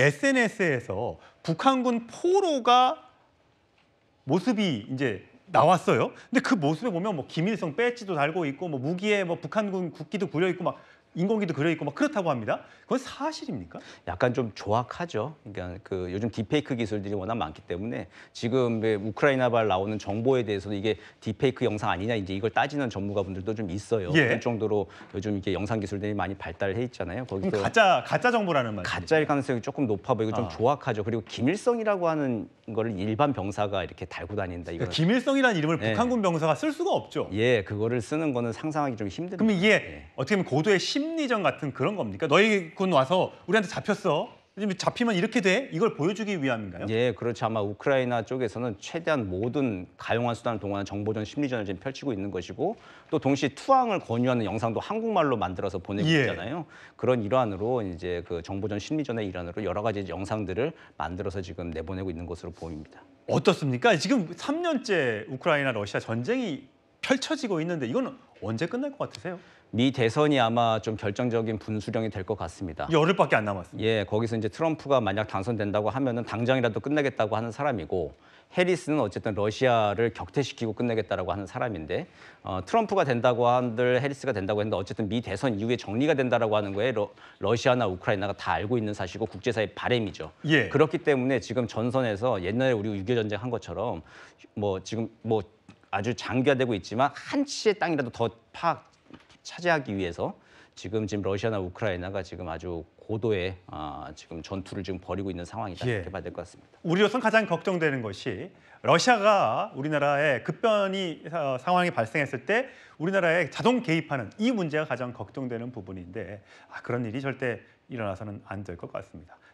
SNS에서 북한군 포로가 모습이 이제 나왔어요. 근데 그모습을 보면 뭐 김일성 배지도 달고 있고 뭐 무기에 뭐 북한군 국기도 부려 있고 막 인공기도 그려 있고 막 그렇다고 합니다. 그건 사실입니까? 약간 좀 조악하죠. 그러니까 그 요즘 딥페이크 기술들이 워낙 많기 때문에 지금 우크라이나발 나오는 정보에 대해서는 이게 딥페이크 영상 아니냐 이제 이걸 따지는 전문가분들도 좀 있어요. 예. 그 정도로 요즘 이게 영상 기술들이 많이 발달해 있잖아요. 거기서 가짜 가짜 정보라는 말. 가짜일 가능성이 조금 높아 보이고 아. 좀 조악하죠. 그리고 김일성이라고 하는 거를 일반 병사가 이렇게 달고 다닌다. 이거 그러니까 김일성이라는 이름을 예. 북한군 병사가 쓸 수가 없죠. 예, 그거를 쓰는 거는 상상하기 좀 힘든. 그럼 이게 예. 어떻게 보면 고도의 심 심리전 같은 그런 겁니까? 너희 군 와서 우리한테 잡혔어. 잡히면 이렇게 돼? 이걸 보여주기 위함인가요? 예, 그렇죠. 아마 우크라이나 쪽에서는 최대한 모든 가용한 수단을 동원한 정보전 심리전을 지금 펼치고 있는 것이고 또 동시에 투항을 권유하는 영상도 한국말로 만들어서 보내고 예. 있잖아요. 그런 일환으로 이제 그 정보전 심리전의 일환으로 여러 가지 영상들을 만들어서 지금 내보내고 있는 것으로 보입니다. 어떻습니까? 지금 3년째 우크라이나 러시아 전쟁이 펼쳐지고 있는데 이거는 언제 끝날 것 같으세요? 미 대선이 아마 좀 결정적인 분수령이 될 것 같습니다. 열흘밖에 안남았습니다 예, 거기서 이제 트럼프가 만약 당선된다고 하면은 당장이라도 끝내겠다고 하는 사람이고 해리스는 어쨌든 러시아를 격퇴시키고 끝내겠다라고 하는 사람인데 어, 트럼프가 된다고 한들 해리스가 된다고 했는데 어쨌든 미 대선 이후에 정리가 된다라고 하는 거에 러, 러시아나 우크라이나가 다 알고 있는 사실이고 국제사회 바램이죠. 예. 그렇기 때문에 지금 전선에서 옛날에 우리 유교 전쟁 한 것처럼 뭐 지금 뭐 아주 장기화되고 있지만 한 치의 땅이라도 더 파악 차지하기 위해서 지금 지금 러시아나 우크라이나가 지금 아주 고도의 아, 지금 전투를 지금 벌이고 있는 상황이다 예. 이렇게 봐야 될 것 같습니다. 우리로서는 가장 걱정되는 것이 러시아가 우리나라에 급변이 어, 상황이 발생했을 때 우리나라에 자동 개입하는 이 문제가 가장 걱정되는 부분인데 아, 그런 일이 절대 일어나서는 안 될 것 같습니다.